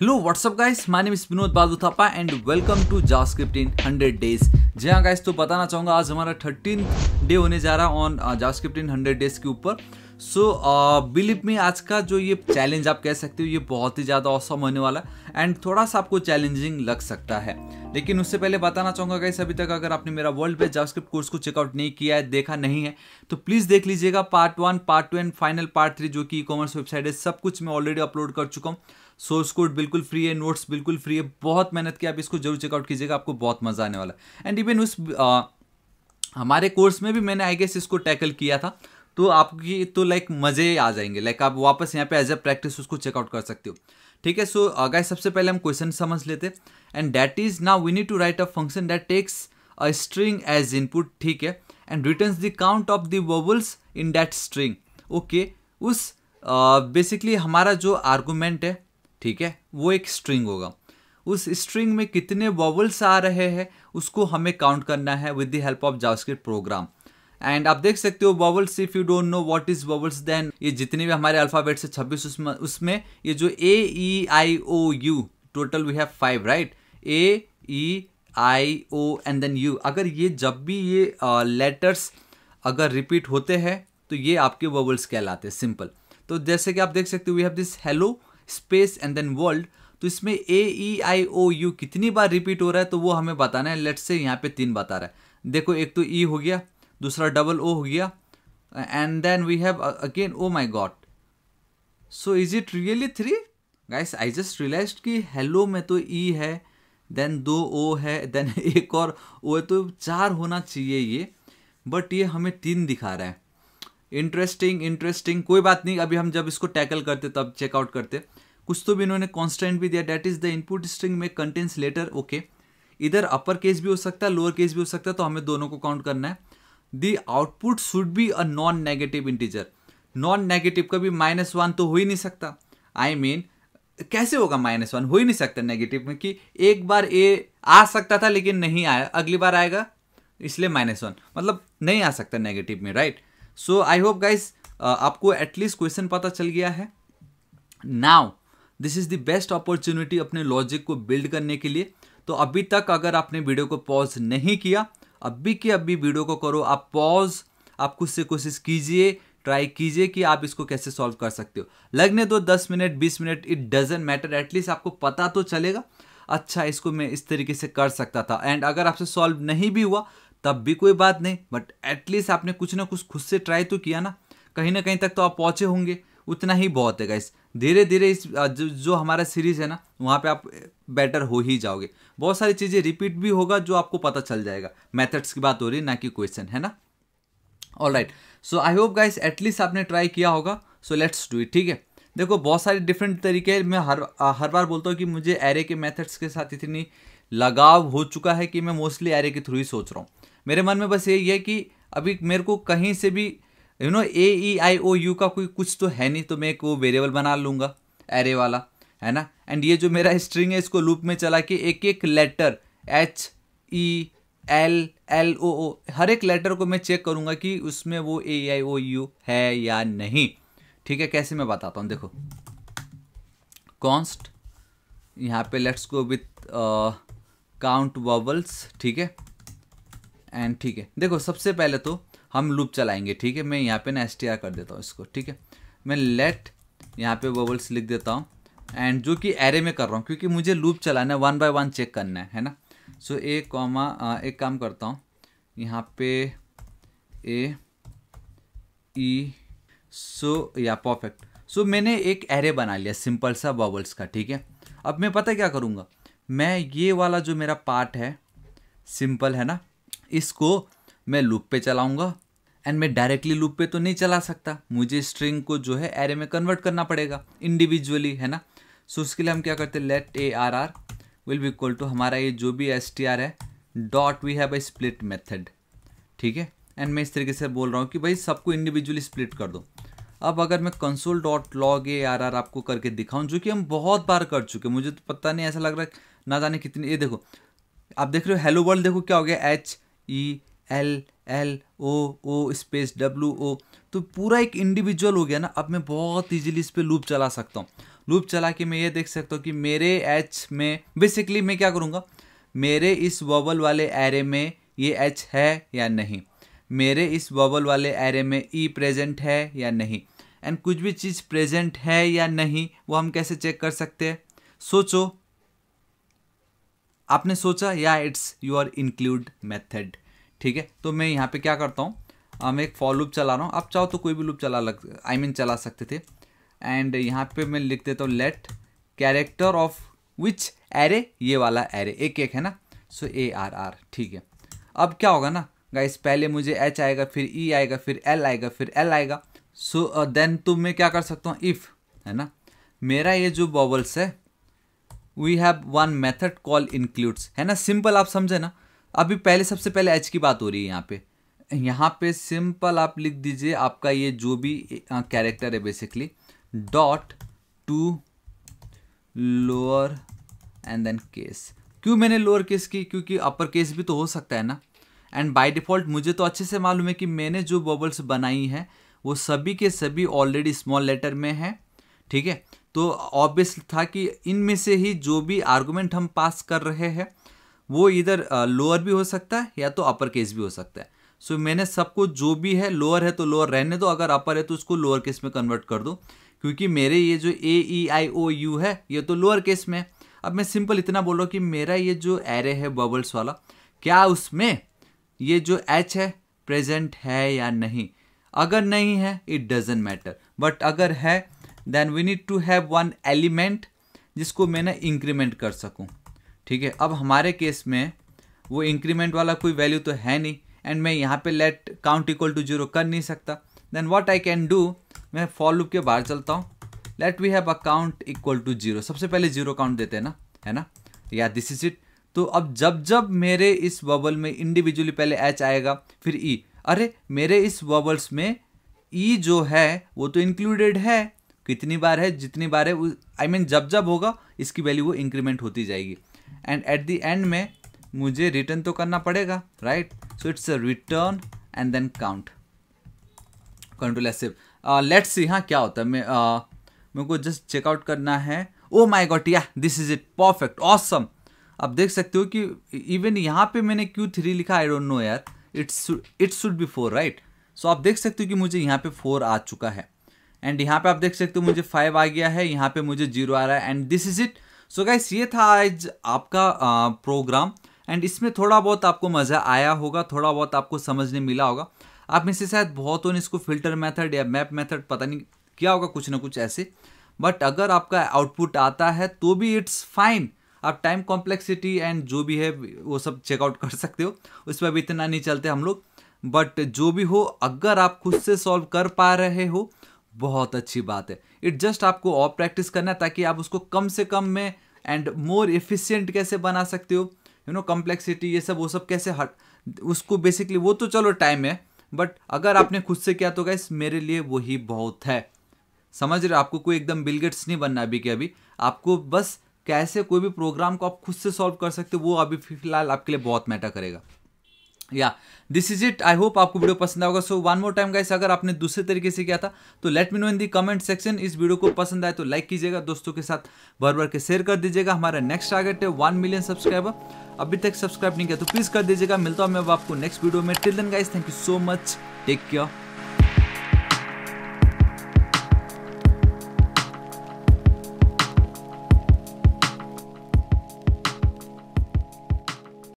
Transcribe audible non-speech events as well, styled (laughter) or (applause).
Hello what's up guys my name is Vinod Badu Thapa and welcome to JavaScript in 100 days जी हाँ guys तो बताना चाहूँगा आज हमारा थर्टीन डे होने जा रहा है ऑन जावास्क्रिप्ट इन 100 डेज के ऊपर सो बिलीव में आज का जो ये चैलेंज आप कह सकते हो ये बहुत ही ज़्यादा औसम होने वाला है एंड थोड़ा सा आपको चैलेंजिंग लग सकता है लेकिन उससे पहले बताना चाहूँगा गाइस अभी तक अगर आपने मेरा वर्ल्ड बेस्ट जावास्क्रिप्ट कोर्स को चेकआउट नहीं किया है देखा नहीं है तो प्लीज़ देख लीजिएगा part one part two and final part three जो कि ई कॉमर्स वेबसाइट है सब कुछ मैं ऑलरेडी अपलोड कर चुका हूँ सोर्स कोड बिल्कुल फ्री है नोट्स बिल्कुल फ्री है बहुत मेहनत की आप इसको जरूर चेकआउट कीजिएगा आपको बहुत मज़ा आने वाला है एंड इवन उस आ, हमारे कोर्स में भी मैंने आई गेस इसको टैकल किया था तो आपकी तो लाइक मज़े आ जाएंगे लाइक आप वापस यहाँ पे एज अ प्रैक्टिस उसको चेकआउट कर सकते हो ठीक है सो अगर सबसे पहले हम क्वेश्चन समझ लेते and that is now we need to write a function that takes a string as input ठीक है and return the count of the vowels in that string okay उस बेसिकली uh, हमारा जो आर्गूमेंट है ठीक है वो एक स्ट्रिंग होगा उस स्ट्रिंग में कितने वॉवल्स आ रहे हैं उसको हमें काउंट करना है with the help of JavaScript program and आप देख सकते हो vowels if you don't know what is vowels then ये जितने भी हमारे अल्फाबेट्स से 26 उसमें उसमें ये जो A E I O U total we have five right A E I O and then U अगर ये जब भी ये लेटर्स uh, अगर रिपीट होते हैं तो ये आपके वॉवल्स कहलाते हैं सिंपल तो जैसे कि आप देख सकते हो we have this hello space and then world तो इसमें ए ई आई ओ यू कितनी बार रिपीट हो रहा है तो वो हमें बताना है लेट्स से यहाँ पे तीन बता रहा है देखो एक तो ई e हो गया दूसरा डबल ओ हो गया and then we have again O my god so is it really three guys I just realize कि हेलो में तो ई e है देन दो ओ है देन (laughs) एक और ओ है तो चार होना चाहिए ये बट ये हमें तीन दिखा रहा है इंटरेस्टिंग इंटरेस्टिंग कोई बात नहीं अभी हम जब इसको टैकल करते तब चेकआउट करते कुछ तो भी इन्होंने कॉन्स्टेंट भी दिया that is the input string में कंटेंस लेटर ओके इधर अपर केस भी हो सकता है लोअर केस भी हो सकता है तो हमें दोनों को काउंट करना है the output should be a non negative integer non negative का भी माइनस वन तो हो ही नहीं सकता आई I मीन mean, कैसे होगा माइनस वन हो ही नहीं सकता नेगेटिव में कि एक बार ए आ सकता था लेकिन नहीं आया अगली बार आएगा इसलिए माइनस वन मतलब नहीं आ सकता नेगेटिव में right so I hope guys आपको एटलीस्ट क्वेश्चन पता चल गया है now this is the best opportunity अपने लॉजिक को बिल्ड करने के लिए तो अभी तक अगर आपने वीडियो को पॉज नहीं किया अभी के अभी वीडियो को करो आप पॉज आप खुद से कोशिश कीजिए ट्राई कीजिए कि आप इसको कैसे सॉल्व कर सकते हो लगने दो दस मिनट बीस minute it doesn't matter at least आपको पता तो चलेगा अच्छा इसको मैं इस तरीके से कर सकता था एंड अगर आपसे सॉल्व नहीं भी हुआ तब भी कोई बात नहीं बट एटलीस्ट आपने कुछ ना कुछ खुद से ट्राई तो किया ना कहीं ना कहीं तक तो आप पहुँचे होंगे उतना ही बहुत है गाइस धीरे धीरे इस जो, जो हमारा सीरीज़ है ना वहाँ पे आप बेटर हो ही जाओगे बहुत सारी चीज़ें रिपीट भी होगा जो आपको पता चल जाएगा मेथड्स की बात हो रही है ना कि क्वेश्चन है ना all right so I hope guys at least आपने ट्राई किया होगा सो लेट्स डू इट ठीक है देखो बहुत सारे डिफरेंट तरीके मैं हर हर बार बोलता हूँ कि मुझे एरे के मेथड्स के साथ इतनी लगाव हो चुका है कि मैं मोस्टली एरे के थ्रू ही सोच रहा हूँ मेरे मन में बस यही है कि अभी मेरे को कहीं से भी you know A E I O U का कोई कुछ तो है नहीं तो मैं एक वो वेरिएबल बना लूँगा एरे वाला है ना एंड ये जो मेरा स्ट्रिंग है इसको लूप में चला के एक एक letter H E L L O O हर एक लेटर को मैं चेक करूँगा कि उसमें वो ए आई ओ यू है या नहीं ठीक है कैसे मैं बताता हूँ देखो कॉन्स्ट यहाँ पे let's go with count vowels ठीक है एंड ठीक है देखो सबसे पहले तो हम लूप चलाएंगे ठीक है मैं यहाँ पे ना एस कर देता हूँ इसको ठीक है मैं लेट यहाँ पे बबल्स लिख देता हूँ एंड जो कि एरे में कर रहा हूँ क्योंकि मुझे लूप चलाना है वन बाय वन चेक करना है है ना सो ए कॉमा एक काम करता हूँ यहाँ पे ए ई सो या परफेक्ट सो मैंने एक एरे बना लिया सिंपल सा बबल्स का ठीक है अब मैं पता क्या करूँगा मैं ये वाला जो मेरा पार्ट है सिंपल है ना इसको मैं लूप पे चलाऊंगा एंड मैं डायरेक्टली लूप पे तो नहीं चला सकता मुझे स्ट्रिंग को जो है एरे में कन्वर्ट करना पड़ेगा इंडिविजुअली है ना सो उसके लिए हम क्या करते हैं let A R R will be equal to हमारा ये जो भी एस टी आर है dot we have a split method ठीक है एंड मैं इस तरीके से बोल रहा हूँ कि भाई सबको इंडिविजुअली स्प्लिट कर दो अब अगर मैं console dot log A R R आपको करके दिखाऊं जो कि हम बहुत बार कर चुके मुझे तो पता नहीं ऐसा लग रहा है ना जाने कितनी ये देखो आप देख रहे हो हेलो वर्ल्ड देखो क्या हो गया H E L L O O space W O तो पूरा एक इंडिविजुअल हो गया ना अब मैं बहुत इजीली इस पर लूप चला सकता हूँ लूप चला के मैं ये देख सकता हूँ कि मेरे एच में बेसिकली मैं क्या करूँगा मेरे इस वबल वाले एरे में ये एच है या नहीं मेरे इस वबल वाले एरे में ई e प्रेजेंट है या नहीं एंड कुछ भी चीज़ प्रेजेंट है या नहीं वो हम कैसे चेक कर सकते हैं सोचो आपने सोचा या इट्स योर इंक्लूड मेथड ठीक है तो मैं यहाँ पे क्या करता हूँ मैं एक फॉर लूप चला रहा हूँ आप चाहो तो कोई भी लूप चला लग आई I मीन mean चला सकते थे एंड यहाँ पे मैं लिख देता हूँ let character of which array ये वाला एरे एक एक है ना सो ए आर आर ठीक है अब क्या होगा ना गाइस पहले मुझे एच आएगा फिर ई e आएगा फिर एल आएगा फिर एल आएगा सो देन तो मैं क्या कर सकता हूँ इफ़ है ना मेरा ये जो बॉबल्स है we have one method call includes है ना सिंपल आप समझे ना अभी पहले सबसे पहले एच की बात हो रही है यहाँ पे यहाँ पे सिंपल आप लिख दीजिए आपका ये जो भी कैरेक्टर है basically dot to lower and then case क्यों मैंने लोअर केस की क्योंकि अपर केस भी तो हो सकता है ना एंड बाय डिफ़ॉल्ट मुझे तो अच्छे से मालूम है कि मैंने जो बबल्स बनाई हैं वो सभी के सभी ऑलरेडी स्मॉल लेटर में हैं ठीक है तो ऑब्वियस था कि इनमें से ही जो भी आर्गूमेंट हम पास कर रहे हैं वो इधर लोअर भी हो सकता है या तो अपर केस भी हो सकता है सो so, मैंने सबको जो भी है लोअर है तो लोअर रहने दो अगर अपर है तो उसको लोअर केस में कन्वर्ट कर दो क्योंकि मेरे ये जो A E I O you है ये तो लोअर केस में है अब मैं सिंपल इतना बोल रहा हूँ कि मेरा ये जो एरे है बबल्स वाला क्या उसमें ये जो एच है प्रेजेंट है या नहीं अगर नहीं है इट डजेंट मैटर बट अगर है then we need to have one element जिसको मैं ना इंक्रीमेंट कर सकूँ ठीक है अब हमारे केस में वो इंक्रीमेंट वाला कोई वैल्यू तो है नहीं एंड मैं यहाँ पे let count equal to zero कर नहीं सकता then what I can do मैं फॉर लूप के बाहर चलता हूँ let we have account equal to zero सबसे पहले जीरो काउंट देते हैं ना है ना या दिस इज इट तो अब जब जब मेरे इस बबल में इंडिविजुअली पहले एच आएगा फिर ई e. अरे मेरे इस बबल्स में ई e जो है वो तो इंक्लूडेड है कितनी बार है जितनी बार है आई I मीन mean, जब जब होगा इसकी वैल्यू वो इंक्रीमेंट होती जाएगी एंड एट द एंड में मुझे रिटर्न तो करना पड़ेगा right so it's a return and then count control एसिव लेट्स सी हाँ क्या होता है मैं uh, मेरे को जस्ट चेकआउट करना है ओ माई गॉट या this is it perfect awesome आप देख सकते हो कि इवन यहाँ पे मैंने क्यू थ्री लिखा आई डोंट नो यार it's it's should be four right so आप देख सकते हो कि मुझे यहाँ पे फोर आ चुका है एंड यहाँ पे आप देख सकते हो मुझे फाइव आ गया है यहाँ पे मुझे जीरो आ रहा है and this is it so guys ये था आज आपका प्रोग्राम एंड इसमें थोड़ा बहुत आपको मज़ा आया होगा थोड़ा बहुत आपको समझने मिला होगा आप में से शायद बहुतों ने इसको फिल्टर मेथड या मैप मेथड पता नहीं किया होगा कुछ ना कुछ ऐसे बट अगर आपका आउटपुट आता है तो भी इट्स फाइन आप टाइम कॉम्प्लेक्सिटी एंड जो भी है वो सब चेकआउट कर सकते हो उस पर भी इतना नहीं चलते हम लोग बट जो भी हो अगर आप खुद से सॉल्व कर पा रहे हो बहुत अच्छी बात है इट जस्ट आपको और प्रैक्टिस करना है ताकि आप उसको कम से कम में एंड मोर एफिशिएंट कैसे बना सकते हो यू नो कम्प्लेक्सिटी ये सब वो सब कैसे हट उसको बेसिकली वो तो चलो टाइम है बट अगर आपने खुद से किया तो गैस मेरे लिए वही बहुत है समझ रहे हो आपको कोई एकदम बिलगेट्स नहीं बनना अभी के अभी आपको बस कैसे कोई भी प्रोग्राम को आप खुद से सॉल्व कर सकते हो वो अभी फिलहाल आपके लिए बहुत मैटर करेगा या this is it I hope आपको वीडियो पसंद आएगा so one more time guys अगर आपने दूसरे तरीके से किया था तो let me know in the comment section इस वीडियो को पसंद आए तो लाइक कीजिएगा दोस्तों के साथ भर भर के शेयर कर दीजिएगा हमारा नेक्स्ट टारगेट है वन मिलियन सब्सक्राइबर अभी तक सब्सक्राइब नहीं किया तो प्लीज़ कर दीजिएगा मिलता हूँ मैं आपको नेक्स्ट वीडियो में till then guys thank you so much take care